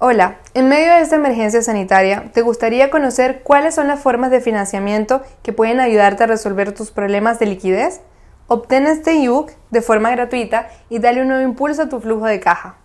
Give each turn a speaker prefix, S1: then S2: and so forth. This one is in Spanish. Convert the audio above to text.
S1: Hola, en medio de esta emergencia sanitaria, ¿te gustaría conocer cuáles son las formas de financiamiento que pueden ayudarte a resolver tus problemas de liquidez? Obtén este ebook de forma gratuita y dale un nuevo impulso a tu flujo de caja.